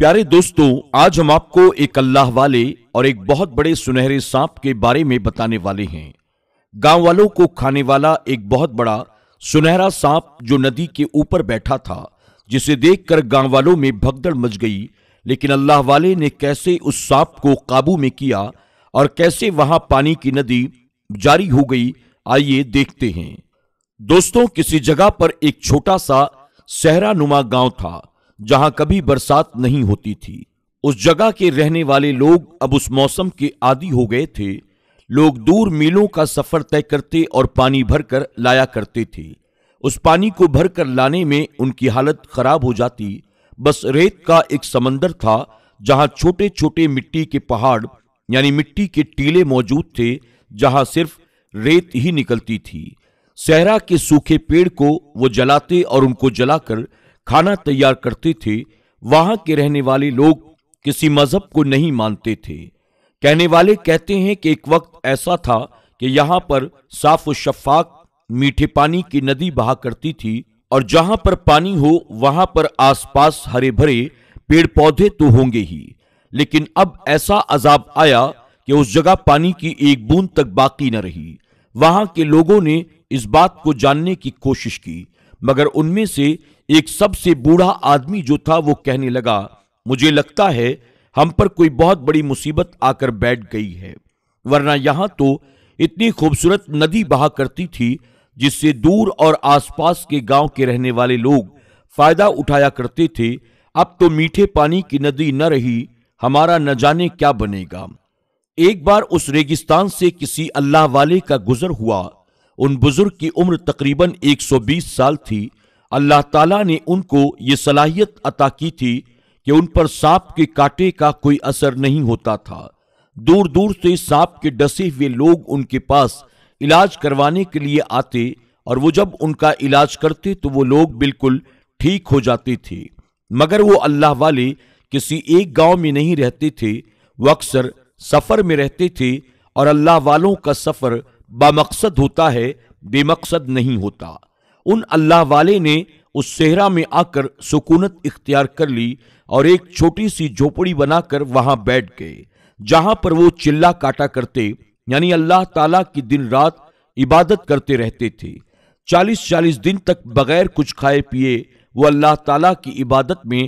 प्यारे दोस्तों आज हम आपको एक अल्लाह वाले और एक बहुत बड़े सुनहरे सांप के बारे में बताने वाले हैं गांव वालों को खाने वाला एक बहुत बड़ा सुनहरा सांप जो नदी के ऊपर बैठा था जिसे देखकर गांव वालों में भगदड़ मच गई लेकिन अल्लाह वाले ने कैसे उस सांप को काबू में किया और कैसे वहां पानी की नदी जारी हो गई आइए देखते हैं दोस्तों किसी जगह पर एक छोटा सा सहरा नुमा गांव था जहां कभी बरसात नहीं होती थी उस जगह के रहने वाले लोग अब उस मौसम के आदि हो गए थे लोग दूर मीलों का सफर तय करते और पानी भरकर लाया करते थे उस पानी को भरकर लाने में उनकी हालत खराब हो जाती बस रेत का एक समंदर था जहां छोटे छोटे मिट्टी के पहाड़ यानी मिट्टी के टीले मौजूद थे जहां सिर्फ रेत ही निकलती थी सहरा के सूखे पेड़ को वो जलाते और उनको जलाकर खाना तैयार करती थी वहां के रहने वाले लोग किसी मजहब को नहीं मानते थे कहने वाले कहते हैं कि एक वक्त ऐसा था कि यहां पर साफ शफाक मीठे पानी की नदी बहा करती थी और जहां पर पानी हो वहां पर आसपास हरे भरे पेड़ पौधे तो होंगे ही लेकिन अब ऐसा अजाब आया कि उस जगह पानी की एक बूंद तक बाकी न रही वहां के लोगों ने इस बात को जानने की कोशिश की मगर उनमें से एक सबसे बूढ़ा आदमी जो था वो कहने लगा मुझे लगता है हम पर कोई बहुत बड़ी मुसीबत आकर बैठ गई है वरना यहां तो इतनी खूबसूरत नदी बहा करती थी जिससे दूर और आसपास के गांव के रहने वाले लोग फायदा उठाया करते थे अब तो मीठे पानी की नदी न रही हमारा न जाने क्या बनेगा एक बार उस रेगिस्तान से किसी अल्लाह वाले का गुजर हुआ उन बुजुर्ग की उम्र तकरीबन 120 साल थी अल्लाह ताला ने उनको ये सलाहियत अता की थी कि उन पर सांप के काटे का कोई असर नहीं होता था दूर दूर से सांप के डसे हुए लोग उनके पास इलाज करवाने के लिए आते और वो जब उनका इलाज करते तो वो लोग बिल्कुल ठीक हो जाते थे मगर वो अल्लाह वाले किसी एक गांव में नहीं रहते थे वो अक्सर सफ़र में रहते थे और अल्लाह वालों का सफ़र बामकसद होता है बेमकसद नहीं होता उन अल्लाह वाले ने उस सेहरा में आकर सुकूनत इख्तियार कर ली और एक छोटी सी झोपड़ी बनाकर वहां बैठ गए जहां पर वो चिल्ला काटा करते यानी अल्लाह ताला की दिन रात इबादत करते रहते थे चालीस चालीस दिन तक बगैर कुछ खाए पिए वो अल्लाह ताला की इबादत में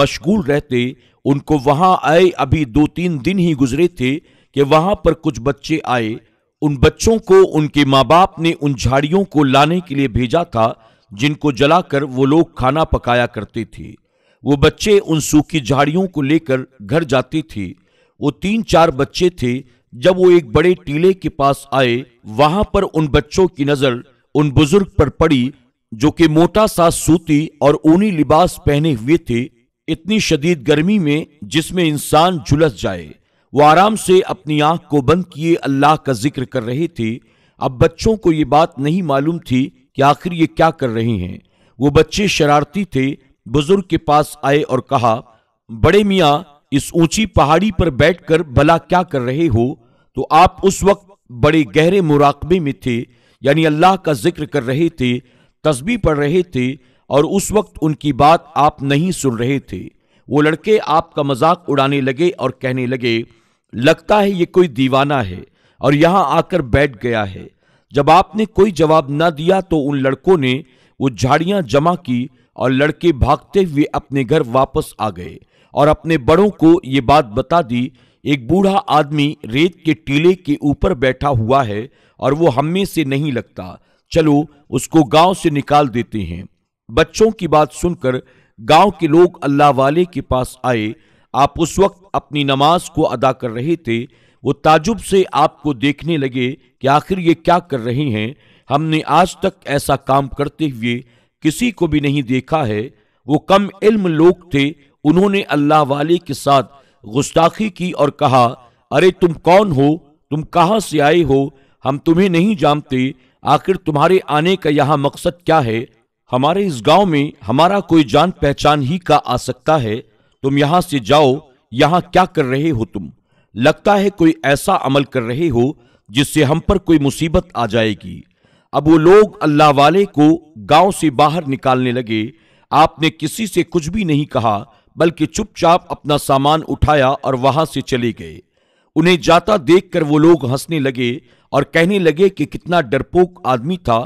मशगूल रहते उनको वहां आए अभी दो तीन दिन ही गुजरे थे कि वहां पर कुछ बच्चे आए उन बच्चों को उनके माँ बाप ने उन झाड़ियों को लाने के लिए भेजा था जिनको जलाकर वो लोग खाना पकाया करते थे वो बच्चे उन सूखी झाड़ियों को लेकर घर जाते थे वो तीन चार बच्चे थे जब वो एक बड़े टीले के पास आए वहां पर उन बच्चों की नजर उन बुजुर्ग पर पड़ी जो कि मोटा सा सूती और ऊनी लिबास पहने हुए थे इतनी शदीद गर्मी में जिसमें इंसान झुलस जाए वो आराम से अपनी आंख को बंद किए अल्लाह का जिक्र कर रहे थे अब बच्चों को ये बात नहीं मालूम थी कि आखिर ये क्या कर रहे हैं वो बच्चे शरारती थे बुजुर्ग के पास आए और कहा बड़े मियाँ इस ऊंची पहाड़ी पर बैठकर भला क्या कर रहे हो तो आप उस वक्त बड़े गहरे मुराकबे में थे यानी अल्लाह का जिक्र कर रहे थे तस्बी पढ़ रहे थे और उस वक्त उनकी बात आप नहीं सुन रहे थे वो लड़के आपका मजाक उड़ाने लगे और कहने लगे लगता है ये कोई दीवाना है और यहां आकर बैठ गया है जब आपने कोई जवाब न दिया तो उन लड़कों ने वो झाड़ियां जमा की और लड़के भागते हुए अपने घर वापस आ गए और अपने बड़ों को ये बात बता दी एक बूढ़ा आदमी रेत के टीले के ऊपर बैठा हुआ है और वो हमें से नहीं लगता चलो उसको गांव से निकाल देते हैं बच्चों की बात सुनकर गांव के लोग अल्लाह वाले के पास आए आप उस वक्त अपनी नमाज को अदा कर रहे थे वो ताजुब से आपको देखने लगे कि आखिर ये क्या कर रहे हैं हमने आज तक ऐसा काम करते हुए किसी को भी नहीं देखा है वो कम इल्म लोग थे उन्होंने अल्लाह वाले के साथ गुस्ताखी की और कहा अरे तुम कौन हो तुम कहाँ से आए हो हम तुम्हें नहीं जानते आखिर तुम्हारे आने का यहाँ मकसद क्या है हमारे इस गांव में हमारा कोई जान पहचान ही का आ सकता है तुम यहां से जाओ यहां क्या कर रहे हो तुम लगता है कोई ऐसा अमल कर रहे हो जिससे हम पर कोई मुसीबत आ जाएगी अब वो लोग अल्लाह वाले को गांव से बाहर निकालने लगे आपने किसी से कुछ भी नहीं कहा बल्कि चुपचाप अपना सामान उठाया और वहां से चले गए उन्हें जाता देखकर वो लोग हंसने लगे और कहने लगे कि कितना डरपोक आदमी था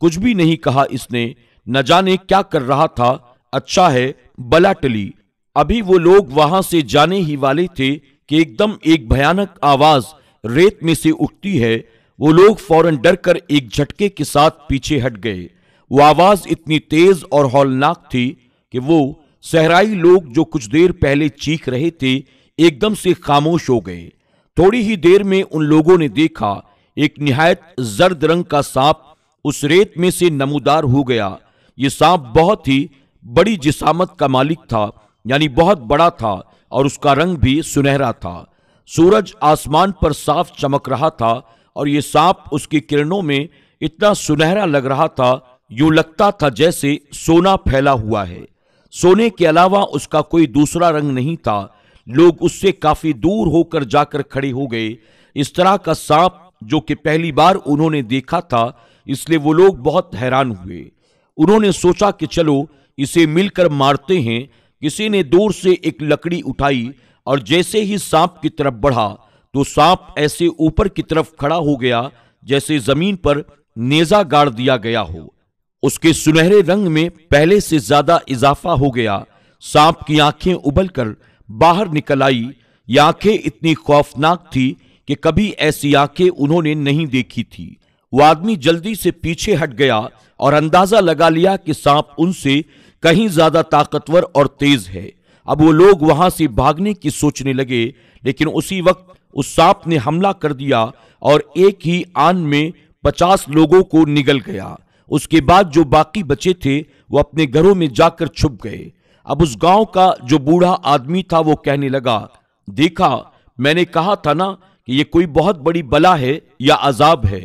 कुछ भी नहीं कहा इसने न जाने क्या कर रहा था अच्छा है बला टली अभी वो लोग वहां से जाने ही वाले थे कि एकदम एक भयानक आवाज रेत में से उठती है वो लोग फौरन डर कर एक झटके के साथ पीछे हट गए वो आवाज इतनी तेज और हौलनाक थी कि वो सहराई लोग जो कुछ देर पहले चीख रहे थे एकदम से खामोश हो गए थोड़ी ही देर में उन लोगों ने देखा एक निहायत जर्द रंग का सांप उस रेत में से नमूदार हो गया ये सांप बहुत ही बड़ी जिसामत का मालिक था यानी बहुत बड़ा था और उसका रंग भी सुनहरा था सूरज आसमान पर साफ चमक रहा था और ये सांप उसकी किरणों में इतना सुनहरा लग रहा था यूं लगता था जैसे सोना फैला हुआ है सोने के अलावा उसका कोई दूसरा रंग नहीं था लोग उससे काफी दूर होकर जाकर खड़े हो गए इस तरह का सांप जो कि पहली बार उन्होंने देखा था इसलिए वो लोग बहुत हैरान हुए उन्होंने सोचा कि चलो इसे मिलकर मारते हैं किसी ने दूर से एक लकड़ी उठाई और जैसे ही सांप की तरफ बढ़ा तो सांप ऐसे ऊपर की तरफ खड़ा हो गया जैसे जमीन पर नेजा गाड़ दिया गया हो उसके सुनहरे रंग में पहले से ज्यादा इजाफा हो गया सांप की आंखें उबलकर बाहर निकल आई ये आंखें इतनी खौफनाक थी कि कभी ऐसी आंखें उन्होंने नहीं देखी थी वो आदमी जल्दी से पीछे हट गया और अंदाजा लगा लिया कि सांप उनसे कहीं ज्यादा ताकतवर और तेज है अब वो लोग वहां से भागने की सोचने लगे लेकिन उसी वक्त उस सांप ने हमला कर दिया और एक ही आन में पचास लोगों को निगल गया उसके बाद जो बाकी बचे थे वो अपने घरों में जाकर छुप गए अब उस गांव का जो बूढ़ा आदमी था वो कहने लगा देखा मैंने कहा था ना कि ये कोई बहुत बड़ी बला है या अजाब है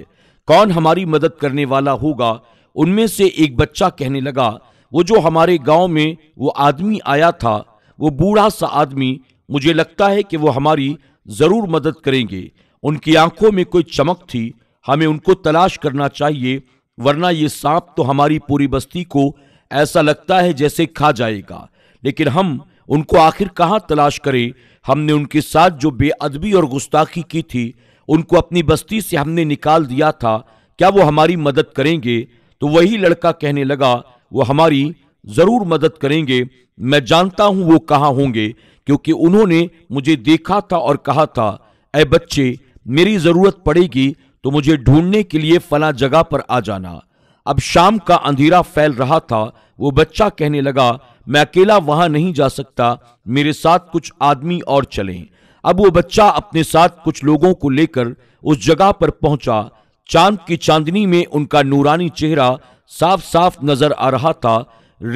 कौन हमारी मदद करने वाला होगा उनमें से एक बच्चा कहने लगा वो जो हमारे गांव में वो आदमी आया था वो बूढ़ा सा आदमी मुझे लगता है कि वो हमारी ज़रूर मदद करेंगे उनकी आंखों में कोई चमक थी हमें उनको तलाश करना चाहिए वरना ये सांप तो हमारी पूरी बस्ती को ऐसा लगता है जैसे खा जाएगा लेकिन हम उनको आखिर कहाँ तलाश करें हमने उनके साथ जो बेअदबी और गुस्ताखी की थी उनको अपनी बस्ती से हमने निकाल दिया था क्या वो हमारी मदद करेंगे तो वही लड़का कहने लगा वो हमारी जरूर मदद करेंगे मैं जानता हूं वो कहाँ होंगे क्योंकि उन्होंने मुझे देखा था और कहा था ए बच्चे मेरी जरूरत पड़ेगी तो मुझे ढूंढने के लिए फला जगह पर आ जाना अब शाम का अंधेरा फैल रहा था वो बच्चा कहने लगा मैं अकेला वहां नहीं जा सकता मेरे साथ कुछ आदमी और चलें अब वो बच्चा अपने साथ कुछ लोगों को लेकर उस जगह पर पहुंचा चांद की चांदनी में उनका नूरानी चेहरा साफ साफ नजर आ रहा था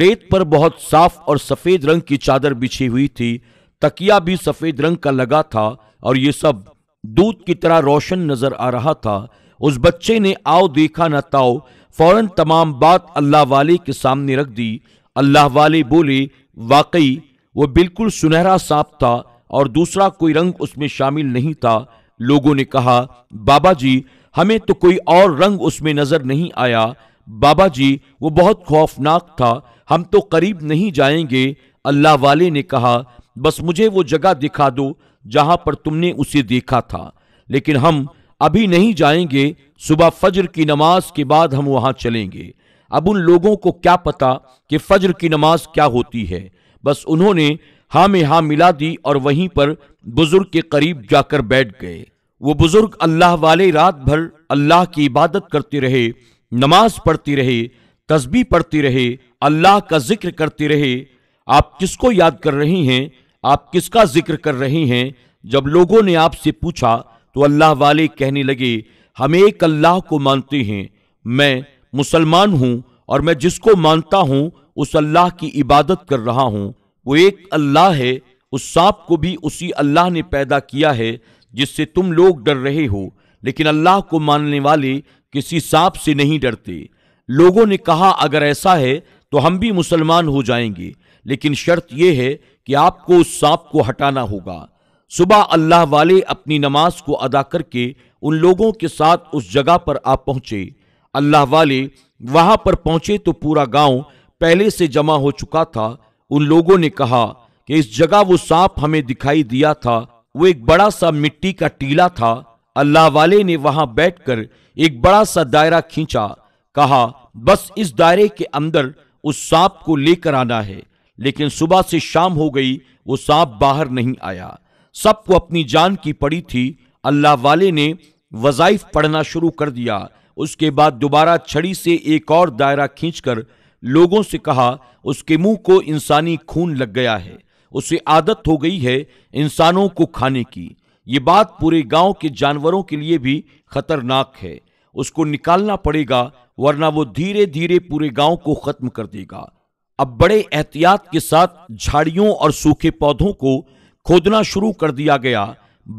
रेत पर बहुत साफ और सफेद रंग की चादर बिछी हुई थी तकिया भी सफेद रंग का लगा था और ये सब दूध की तरह रोशन नजर आ रहा था उस बच्चे ने आओ देखा न ताओ फौरन तमाम बात अल्लाह वाले के सामने रख दी अल्लाह वाले बोले वाकई वो बिल्कुल सुनहरा सांप था और दूसरा कोई रंग उसमें शामिल नहीं था लोगों ने कहा बाबा जी हमें तो कोई और रंग उसमें नजर नहीं आया बाबा जी वो बहुत खौफनाक था हम तो करीब नहीं जाएंगे अल्लाह वाले ने कहा बस मुझे वो जगह दिखा दो जहां पर तुमने उसे देखा था लेकिन हम अभी नहीं जाएंगे सुबह फजर की नमाज के बाद हम वहां चलेंगे अब उन लोगों को क्या पता कि फजर की नमाज क्या होती है बस उन्होंने हा में हाँ मिला दी और वहीं पर बुजुर्ग के करीब जाकर बैठ गए वो बुजुर्ग अल्लाह वाले रात भर अल्लाह की इबादत करते रहे नमाज पढ़ती रहे तस्बी पढ़ती रहे अल्लाह का जिक्र करती रहे आप किसको याद कर रही हैं आप किसका जिक्र कर रही हैं जब लोगों ने आपसे पूछा तो अल्लाह वाले कहने लगे हम एक अल्लाह को मानते हैं मैं मुसलमान हूँ और मैं जिसको मानता हूँ उस अल्लाह की इबादत कर रहा हूँ वो एक अल्लाह है उस सांप को भी उसी अल्लाह ने पैदा किया है जिससे तुम लोग डर रहे हो लेकिन अल्लाह को मानने वाले किसी सांप से नहीं डरते लोगों ने कहा अगर ऐसा है तो हम भी मुसलमान हो जाएंगे लेकिन शर्त यह है कि आपको उस सांप को हटाना होगा सुबह अल्लाह वाले अपनी नमाज को अदा करके उन लोगों के साथ उस जगह पर आ पहुंचे अल्लाह वाले वहां पर पहुंचे तो पूरा गांव पहले से जमा हो चुका था उन लोगों ने कहा कि इस जगह वो सांप हमें दिखाई दिया था वो एक बड़ा सा मिट्टी का टीला था अल्लाह वाले ने वहां बैठकर एक बड़ा सा दायरा खींचा कहा बस इस दायरे के अंदर उस सांप को लेकर आना है लेकिन सुबह से शाम हो गई वो सांप बाहर नहीं आया सबको अपनी जान की पड़ी थी अल्लाह वाले ने वजाइफ पढ़ना शुरू कर दिया उसके बाद दोबारा छड़ी से एक और दायरा खींचकर लोगों से कहा उसके मुंह को इंसानी खून लग गया है उसे आदत हो गई है इंसानों को खाने की ये बात पूरे गांव के जानवरों के लिए भी खतरनाक है उसको निकालना पड़ेगा वरना वो धीरे धीरे पूरे गांव को खत्म कर देगा अब बड़े एहतियात के साथ झाड़ियों और सूखे पौधों को खोदना शुरू कर दिया गया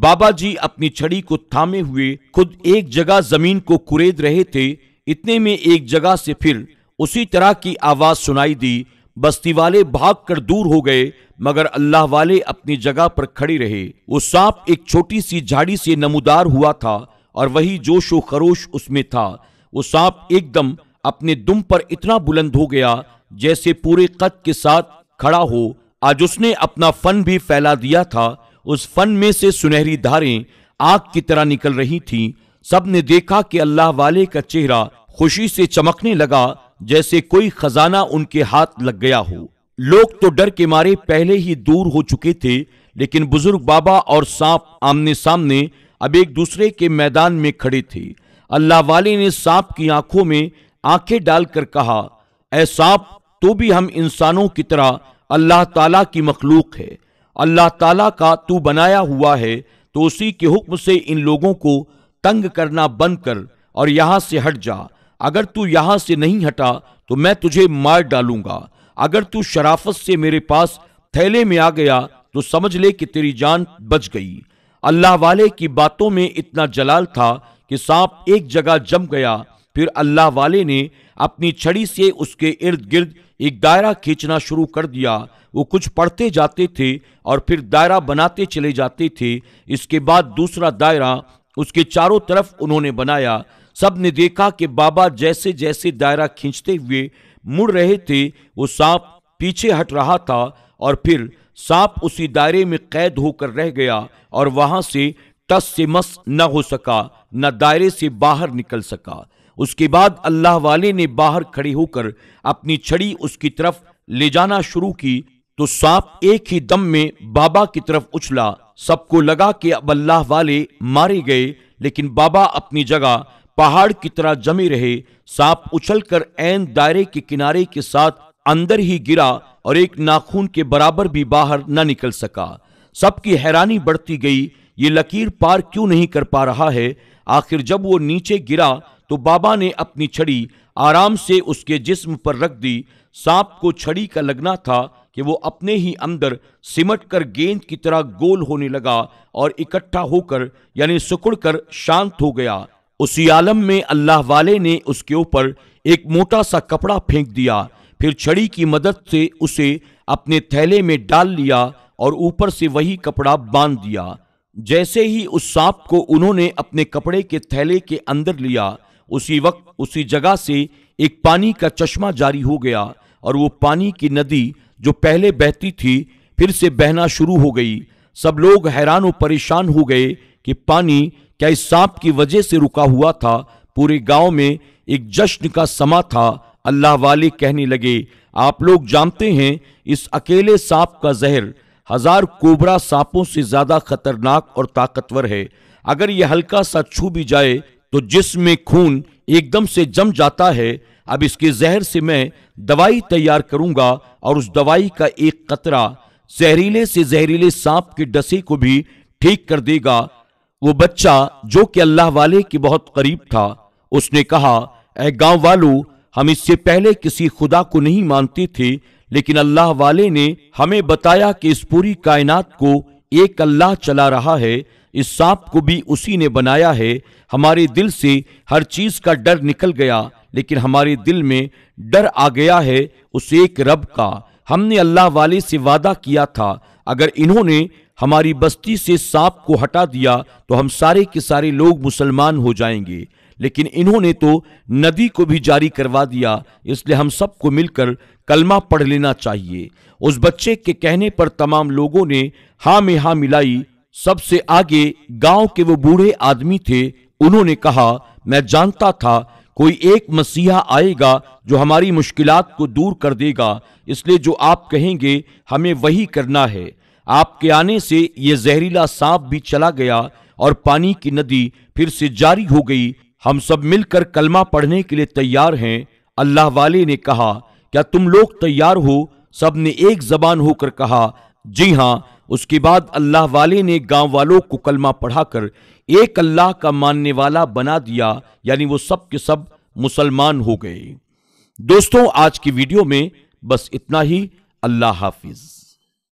बाबा जी अपनी छड़ी को थामे हुए खुद एक जगह जमीन को कुरेद रहे थे इतने में एक जगह से फिर उसी तरह की आवाज सुनाई दी बस्ती वाले भाग कर दूर हो गए मगर अल्लाह वाले अपनी जगह पर खड़े रहे वो सांप एक छोटी सी झाड़ी से नमूदार हुआ था और वही जोशो खरोश उसमें था वो सांप एकदम अपने दुम पर इतना बुलंद हो गया जैसे पूरे कद के साथ खड़ा हो आज उसने अपना फन भी फैला दिया था उस फन में से सुनहरी धारें आग की तरह निकल रही थी सब ने देखा कि अल्लाह वाले का चेहरा खुशी से चमकने लगा जैसे कोई खजाना उनके हाथ लग गया हो लोग तो डर के मारे पहले ही दूर हो चुके थे लेकिन बुजुर्ग बाबा और सांप आमने सामने अब एक दूसरे के मैदान में खड़े थे अल्लाह वाले ने सांप की आंखों में आंखें डालकर कहा ऐ सांप तो भी हम इंसानों की तरह अल्लाह ताला की मखलूक है अल्लाह ताला का तू बनाया हुआ है तो उसी के हुक्म से इन लोगों को तंग करना बंद कर और यहां से हट जा अगर तू यहां से नहीं हटा तो मैं तुझे मार डालूंगा अगर तू शराफत से मेरे पास थैले में आ गया तो समझ ले कि तेरी जान बच गई अल्लाह वाले की बातों में इतना जलाल था कि सांप एक जगह जम गया फिर अल्लाह वाले ने अपनी छड़ी से उसके इर्द गिर्द एक दायरा खींचना शुरू कर दिया वो कुछ पढ़ते जाते थे और फिर दायरा बनाते चले जाते थे इसके बाद दूसरा दायरा उसके चारों तरफ उन्होंने बनाया सब ने देखा कि बाबा जैसे जैसे दायरा खींचते हुए मुड़ रहे थे वो सांप पीछे हट रहा था और फिर सांप उसी दायरे में कैद होकर रह गया और वहां से टस से मस न हो सका न दायरे से बाहर निकल सका उसके बाद अल्लाह वाले ने बाहर खड़े होकर अपनी छड़ी उसकी तरफ ले जाना शुरू की तो सांप एक ही दम में बाबा की तरफ उछला सबको लगा कि अब अल्लाह वाले मारे गए लेकिन बाबा अपनी जगह पहाड़ की तरह जमी रहे सांप उछलकर एन दायरे के किनारे के साथ अंदर ही गिरा और एक नाखून के बराबर भी बाहर न निकल सका सबकी हैरानी बढ़ती गई ये लकीर पार क्यों नहीं कर पा रहा है आखिर जब वो नीचे गिरा तो बाबा ने अपनी छड़ी आराम से उसके जिस्म पर रख दी सांप को छड़ी का लगना था कि वो अपने ही अंदर सिमट कर गेंद की तरह गोल होने लगा और इकट्ठा होकर यानी सुकुड़ कर शांत हो गया उसी आलम में अल्लाह वाले ने उसके ऊपर एक मोटा सा कपड़ा फेंक दिया फिर छड़ी की मदद से उसे अपने थैले में डाल लिया और ऊपर से वही कपड़ा बांध दिया जैसे ही उस सांप को उन्होंने अपने कपड़े के थैले के अंदर लिया उसी वक्त उसी जगह से एक पानी का चश्मा जारी हो गया और वो पानी की नदी जो पहले बहती थी फिर से बहना शुरू हो गई सब लोग हैरान और परेशान हो गए कि पानी क्या इस सांप की वजह से रुका हुआ था पूरे गांव में एक जश्न का समा था अल्लाह वाले कहने लगे आप लोग जानते हैं इस अकेले सांप का जहर हजार कोबरा सांपों से ज्यादा खतरनाक और ताकतवर है अगर यह हल्का सा छू भी जाए तो जिसमें खून एकदम से जम जाता है अब इसके जहर से मैं दवाई तैयार करूंगा और उस दवाई का एक कतरा जहरीले से जहरीले सांप के डसे को भी ठीक कर देगा वो बच्चा जो कि अल्लाह वाले के बहुत करीब था उसने कहा ए गांव वालों हम इससे पहले किसी खुदा को नहीं मानते थे लेकिन अल्लाह वाले ने हमें बताया कि इस पूरी कायनात को एक अल्लाह चला रहा है इस सांप को भी उसी ने बनाया है हमारे दिल से हर चीज का डर निकल गया लेकिन हमारे दिल में डर आ गया है उस एक रब का हमने अल्लाह वाले से वादा किया था अगर इन्होंने हमारी बस्ती से सांप को हटा दिया तो हम सारे के सारे लोग मुसलमान हो जाएंगे लेकिन इन्होंने तो नदी को भी जारी करवा दिया इसलिए हम सबको मिलकर कलमा पढ़ लेना चाहिए उस बच्चे के कहने पर तमाम लोगों ने हा में हा मिलाई सबसे आगे गांव के वो बूढ़े आदमी थे उन्होंने कहा मैं जानता था कोई एक मसीहा आएगा जो हमारी मुश्किलात को दूर कर देगा इसलिए जो आप कहेंगे हमें वही करना है आपके आने से ये जहरीला सांप भी चला गया और पानी की नदी फिर से जारी हो गई हम सब मिलकर कलमा पढ़ने के लिए तैयार हैं अल्लाह वाले ने कहा क्या तुम लोग तैयार हो सब ने एक जबान होकर कहा जी हाँ उसके बाद अल्लाह वाले ने गांव वालों को कलमा पढ़ाकर एक अल्लाह का मानने वाला बना दिया यानी वो सब के सब मुसलमान हो गए दोस्तों आज की वीडियो में बस इतना ही अल्लाह हाफिज़